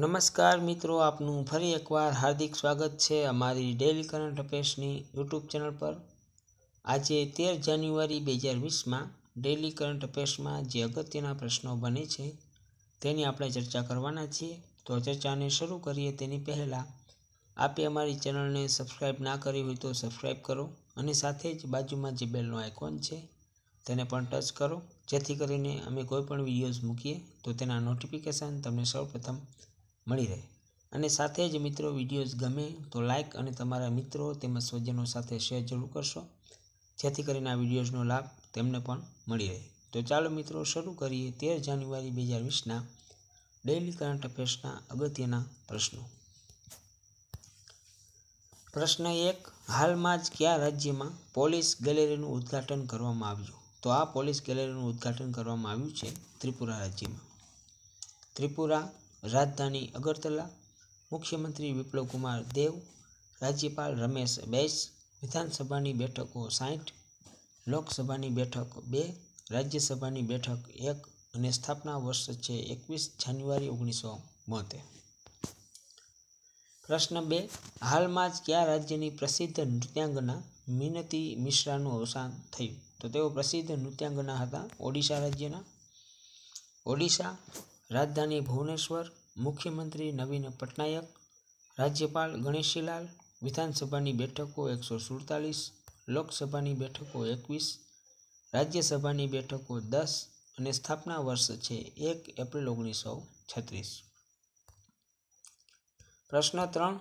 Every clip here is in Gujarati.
નમસ્કાર મિત્રો આપનું ફરી એકવાર હાર્દિક સ્વાગત છે અમારી ડેલી કરંટ અફેર્સની યુટ્યુબ ચેનલ પર આજે તેર જાન્યુઆરી બે હજાર વીસમાં ડેલી કરંટ અફેર્સમાં જે અગત્યના પ્રશ્નો બને છે તેની આપણે ચર્ચા કરવાના છીએ તો ચર્ચાને શરૂ કરીએ તેની પહેલાં આપે અમારી ચેનલને સબસ્ક્રાઈબ ના કરી હોય તો સબસ્ક્રાઈબ કરો અને સાથે જ બાજુમાં જે બેલનો આઇકોન છે તેને પણ ટચ કરો જેથી કરીને અમે કોઈપણ પણ વિડીયોઝ મૂકીએ તો તેના નોટિફિકેશન તમને સૌપ્રથમ મળી રહે અને સાથે જ મિત્રો વિડીયોઝ ગમે તો લાઇક અને તમારા મિત્રો તેમજ સ્વજનો સાથે શેર જરૂર કરશો જેથી કરીને આ વિડીયોઝનો લાભ તેમને પણ મળી રહે તો ચાલો મિત્રો શરૂ કરીએ તેર જાન્યુઆરી બે હજાર વીસના ડેઇલી કરંટ અફેર્સના અગત્યના પ્રશ્નો પ્રશ્ન એક હાલમાં જ કયા રાજ્યમાં પોલીસ ગેલેરીનું ઉદ્ઘાટન કરવામાં આવ્યું તો આ પોલીસ ગેલેરીનું ઉદ્ઘાટન કરવામાં આવ્યું છે ત્રિપુરા રાજ્યમાં ત્રિપુરા રાજધાની અગરતલા મુખ્યમંત્રી વિપ્લવ કુમાર દેવ રાજ્યપાલ રમેશ બૈસ વિધાનસભાની બેઠકો સાઠ લોકસભાની બેઠક બે રાજ્યસભાની બેઠક એક અને સ્થાપના વર્ષ છે એકવીસ જાન્યુઆરી ઓગણીસો બોતેર પ્રશ્ન બે હાલમાં જ કયા રાજ્યની પ્રસિદ્ધ નૃત્યાંગના મિનતી મિશ્રાનું અવસાન થયું તો તેઓ પ્રસિદ્ધ નૃત્યાંગના હતા ઓડિશા રાજ્યના ઓડિશા રાજધાની ભુવનેશ્વર મુખ્યમંત્રી નવીન પટનાયક રાજ્યપાલ ગણેશીલાલ વિધાનસભાની બેઠકો એકસો સુડતાલીસ લોકસભાની બેઠકો એકવીસ રાજ્યસભાની બેઠકો દસ અને સ્થાપના વર્ષ છે એક એપ્રિલ ઓગણીસો છત્રીસ પ્રશ્ન ત્રણ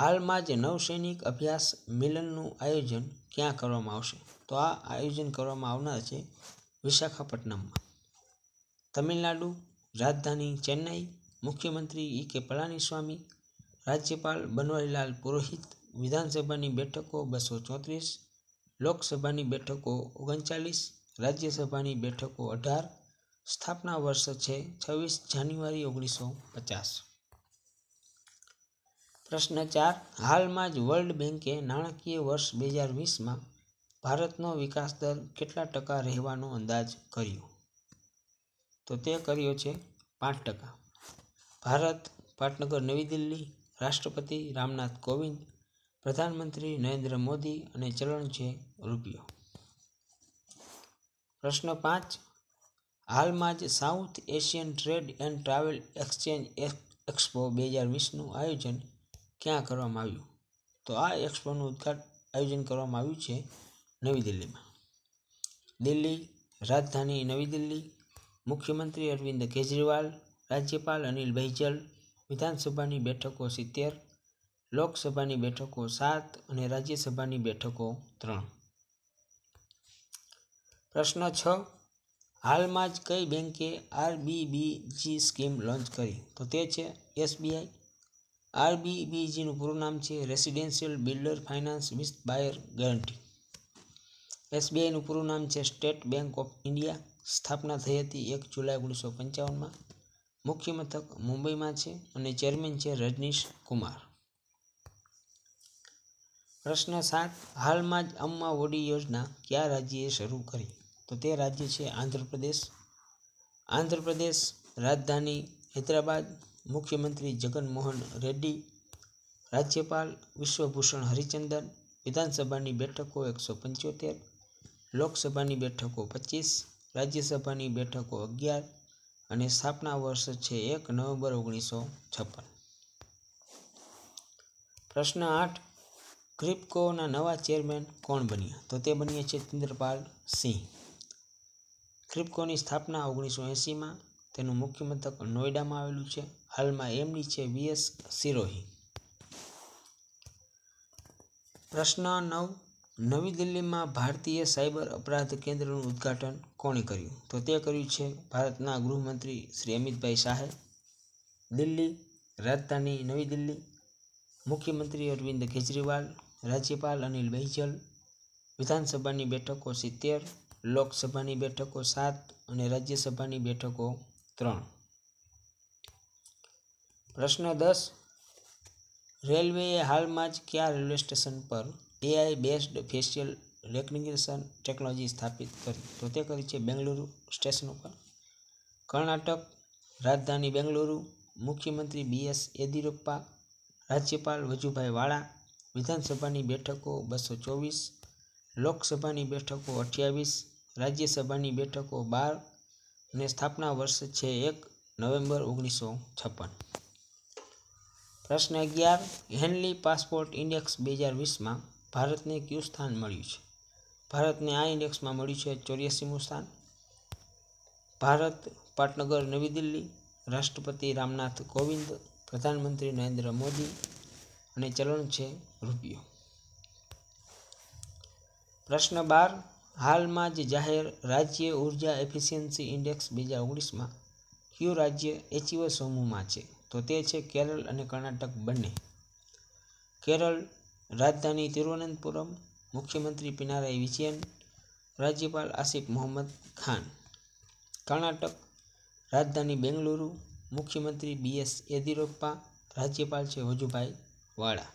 હાલમાં જ નવસૈનિક અભ્યાસ મિલનનું આયોજન ક્યાં કરવામાં આવશે તો આ આયોજન કરવામાં આવનાર છે વિશાખાપટ્ટનમમાં તમિલનાડુ રાજધાની ચેન્નાઈ મુખ્યમંત્રી ઈ કે પલાનીસ્વામી રાજ્યપાલ બનવારીલાલ પુરોહિત વિધાનસભાની બેઠકો બસો ચોત્રીસ લોકસભાની બેઠકો ઓગણચાલીસ રાજ્યસભાની બેઠકો અઢાર સ્થાપના વર્ષ છે છવ્વીસ જાન્યુઆરી ઓગણીસો પચાસ પ્રશ્ન ચાર હાલમાં જ વર્લ્ડ બેન્કે નાણાકીય વર્ષ બે હજાર વીસમાં ભારતનો વિકાસ દર કેટલા ટકા રહેવાનો અંદાજ કર્યો તો તે કર્યો છે પાંચ ટકા ભારત પાટનગર નવી દિલ્હી રાષ્ટ્રપતિ રામનાથ કોવિંદ પ્રધાનમંત્રી નરેન્દ્ર મોદી અને ચલણ છે રૂપિયો પ્રશ્ન પાંચ હાલમાં જ south Asian trade and travel exchange expo બે હજાર વીસનું આયોજન ક્યાં કરવામાં આવ્યું તો આ એક્સપોનું ઉદઘાટન આયોજન કરવામાં આવ્યું છે નવી દિલ્હીમાં દિલ્હી રાજધાની નવી દિલ્હી મુખ્યમંત્રી અરવિંદ કેજરીવાલ રાજ્યપાલ અનિલ બૈજલ વિધાનસભાની બેઠકો સિત્તેર લોકસભાની બેઠકો સાત અને રાજ્યસભાની બેઠકો ત્રણ પ્રશ્ન છ હાલમાં જ કઈ બેન્કે આરબીબીજી સ્કીમ લોન્ચ કરી તો તે છે એસબીઆઈ આરબીબીજીનું પૂરું નામ છે residential builder finance with buyer guarantee એસબીઆઈનું પૂરું નામ છે સ્ટેટ બેંક ઓફ ઇન્ડિયા સ્થાપના થઈ હતી એક જુલાઈ ઓગણીસો પંચાવનમાં મુખ્ય મથક મુંબઈમાં છે અને ચેરમેન છે રજનીશ કુમાર પ્રશ્ન સાત હાલમાં જ અમ્મા ઓડી યોજના કયા રાજ્યએ શરૂ કરી તો તે રાજ્ય છે આંધ્રપ્રદેશ આંધ્રપ્રદેશ રાજધાની હૈદરાબાદ મુખ્યમંત્રી જગનમોહન રેડ્ડી રાજ્યપાલ વિશ્વભૂષણ હરિચંદન વિધાનસભાની બેઠકો એકસો પંચોતેર લોકસભાની બેઠકો પચીસ રાજ્યસભાની બેઠકો અગિયાર અને સ્થાપના વર્ષ છે એક નવેમ્બર ઓગણીસો છપ્પન પ્રશ્ન આઠ ક્રિપકોના નવા ચેરમેન કોણ બન્યા તો તે બન્યા છે ચંદ્રપાલ સિંહ ક્રિપકોની સ્થાપના ઓગણીસો એંસીમાં તેનું મુખ્ય મથક નોઈડામાં આવેલું છે હાલમાં એમડી છે વીએસ સિરોહી પ્રશ્ન નવ નવી દિલ્હીમાં ભારતીય સાયબર અપરાધ કેન્દ્રનું ઉદ્ઘાટન કોણે કર્યું તો તે કર્યું છે ભારતના ગૃહમંત્રી શ્રી અમિતભાઈ શાહે દિલ્હી રાજધાની નવી દિલ્હી મુખ્યમંત્રી અરવિંદ કેજરીવાલ રાજ્યપાલ અનિલ બૈજલ વિધાનસભાની બેઠકો સિત્તેર લોકસભાની બેઠકો સાત અને રાજ્યસભાની બેઠકો ત્રણ પ્રશ્ન દસ રેલવેએ હાલમાં જ કયા રેલવે સ્ટેશન પર AI based facial recognition technology સ્થાપિત કરી તો તે કરી છે બેંગલુરુ સ્ટેશન ઉપર કર્ણાટક રાજધાની બેંગલુરુ મુખ્યમંત્રી બી એસ યેદિયુરપ્પા રાજ્યપાલ વજુભાઈ વાળા વિધાનસભાની બેઠકો બસો ચોવીસ લોકસભાની બેઠકો અઠ્યાવીસ રાજ્યસભાની બેઠકો બાર અને સ્થાપના વર્ષ છે એક નવેમ્બર ઓગણીસો છપ્પન પ્રશ્ન અગિયાર હેનલી પાસપોર્ટ ઇન્ડેક્સ બે હજાર વીસમાં ભારતને કયું સ્થાન મળ્યું છે ભારતને આ ઇન્ડેક્સમાં મળ્યું છે ચોર્યાસીમું સ્થાન ભારત પાટનગર નવી દિલ્હી રાષ્ટ્રપતિ રામનાથ કોવિંદ પ્રધાનમંત્રી નરેન્દ્ર મોદી અને ચલણ છે રૂપિયો પ્રશ્ન બાર હાલમાં જ જાહેર રાજ્ય ઉર્જા એફિશિયન્સી ઇન્ડેક્સ બે હજાર ઓગણીસમાં કયું રાજ્ય એચીઓ સમૂહમાં છે તો તે છે કેરળ અને કર્ણાટક બંને કેરળ રાજધાની તિરુવનંતપુરમ મુખ્યમંત્રી પિનારાઈ વિજયન રાજ્યપાલ આસિફ મોહમ્મદ ખાન કર્ણાટક રાજધાની બેંગલુરુ મુખ્યમંત્રી બી એસ યેદિયુરપ્પા રાજ્યપાલ છે વજુભાઈ વાળા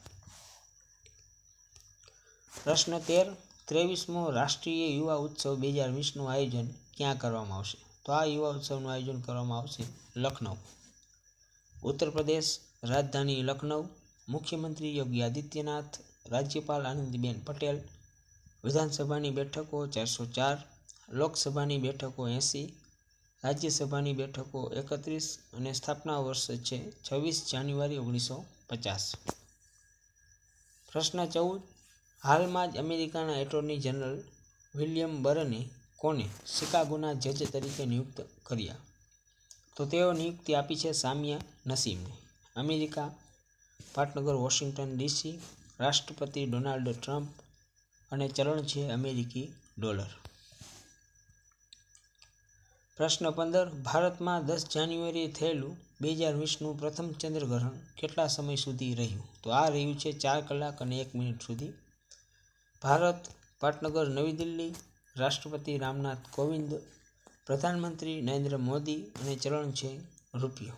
પ્રશ્ન તેર ત્રેવીસમો રાષ્ટ્રીય યુવા ઉત્સવ બે હજાર વીસનું આયોજન ક્યાં કરવામાં આવશે તો આ યુવા ઉત્સવનું આયોજન કરવામાં આવશે લખનઉ ઉત્તર પ્રદેશ રાજધાની લખનઉ મુખ્યમંત્રી યોગી આદિત્યનાથ રાજ્યપાલ આનંદીબેન પટેલ વિધાનસભાની બેઠકો ચારસો ચાર લોકસભાની બેઠકો એંસી રાજ્યસભાની બેઠકો એકત્રીસ અને સ્થાપના વર્ષ છે છવ્વીસ જાન્યુઆરી ઓગણીસો પચાસ પ્રશ્ન ચૌદ હાલમાં જ અમેરિકાના એટોર્ની જનરલ વિલિયમ બરને કોને શિકાગોના જજ તરીકે નિયુક્ત કર્યા તો તેઓ નિયુક્તિ આપી છે સામિયા નસીમને અમેરિકા પાટનગર વોશિંગ્ટન ડીસી રાષ્ટ્રપતિ ડોનાલ્ડ ટ્રમ્પ અને ચલણ છે અમેરિકી ડોલર પ્રશ્ન પંદર ભારતમાં દસ જાન્યુઆરીએ થયેલું બે હજાર વીસનું પ્રથમ ચંદ્રગ્રહણ કેટલા સમય સુધી રહ્યું તો આ રહ્યું છે ચાર કલાક અને એક મિનિટ સુધી ભારત પાટનગર નવી દિલ્હી રાષ્ટ્રપતિ રામનાથ કોવિંદ પ્રધાનમંત્રી નરેન્દ્ર મોદી અને ચલણ છે રૂપિયો